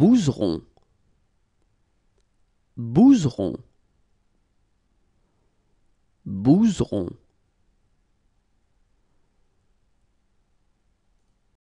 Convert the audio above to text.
Bouzeron Bouzeron Bouzeron